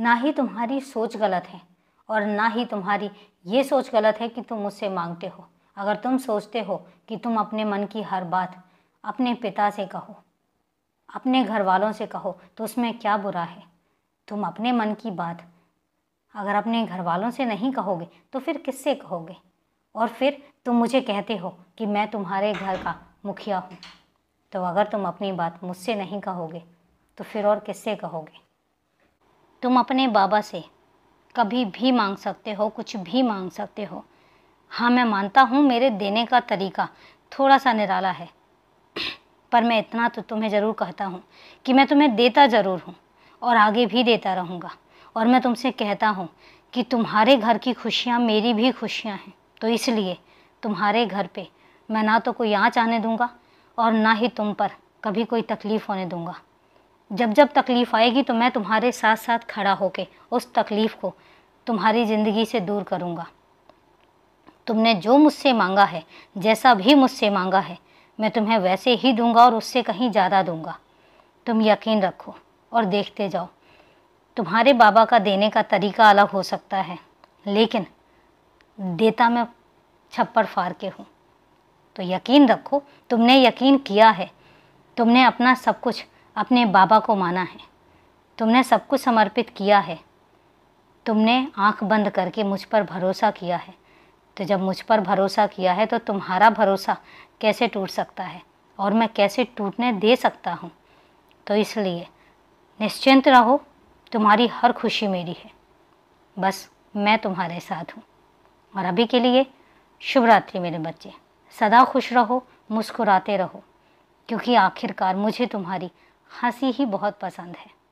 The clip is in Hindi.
ना ही तुम्हारी सोच गलत है और ना ही तुम्हारी ये सोच गलत है कि तुम मुझसे मांगते हो अगर तुम सोचते हो कि तुम अपने मन की हर बात अपने पिता से कहो अपने घर वालों से कहो तो उसमें क्या बुरा है तुम अपने मन की बात अगर अपने घर वालों से नहीं कहोगे तो फिर किससे कहोगे और फिर तुम मुझे कहते हो कि मैं तुम्हारे घर का मुखिया हूँ तो अगर तुम अपनी बात मुझसे नहीं कहोगे तो फिर और किससे कहोगे तुम अपने बाबा से कभी भी मांग सकते हो कुछ भी मांग सकते हो हाँ मैं मानता हूँ मेरे देने का तरीका थोड़ा सा निराला है पर मैं इतना तो तुम्हें ज़रूर कहता हूँ कि मैं तुम्हें देता ज़रूर हूँ और आगे भी देता रहूँगा और मैं तुमसे कहता हूँ कि तुम्हारे घर की खुशियाँ मेरी भी खुशियाँ हैं तो इसलिए तुम्हारे घर पे मैं ना तो कोई आँच आने दूँगा और ना ही तुम पर कभी कोई तकलीफ़ होने दूँगा जब जब तकलीफ़ आएगी तो मैं तुम्हारे साथ साथ खड़ा होके उस तकलीफ़ को तुम्हारी ज़िंदगी से दूर करूँगा तुमने जो मुझसे मांगा है जैसा भी मुझसे मांगा है मैं तुम्हें वैसे ही दूंगा और उससे कहीं ज़्यादा दूंगा तुम यकीन रखो और देखते जाओ तुम्हारे बाबा का देने का तरीका अलग हो सकता है लेकिन देता मैं छप्पड़ फाड़ के हूँ तो यकीन रखो तुमने यकीन किया है तुमने अपना सब कुछ अपने बाबा को माना है तुमने सब कुछ समर्पित किया है तुमने आंख बंद करके मुझ पर भरोसा किया है तो जब मुझ पर भरोसा किया है तो तुम्हारा भरोसा कैसे टूट सकता है और मैं कैसे टूटने दे सकता हूँ तो इसलिए निश्चिंत रहो तुम्हारी हर खुशी मेरी है बस मैं तुम्हारे साथ हूँ और अभी के लिए शुभ रात्रि मेरे बच्चे सदा खुश रहो मुस्कुराते रहो क्योंकि आखिरकार मुझे तुम्हारी हंसी ही बहुत पसंद है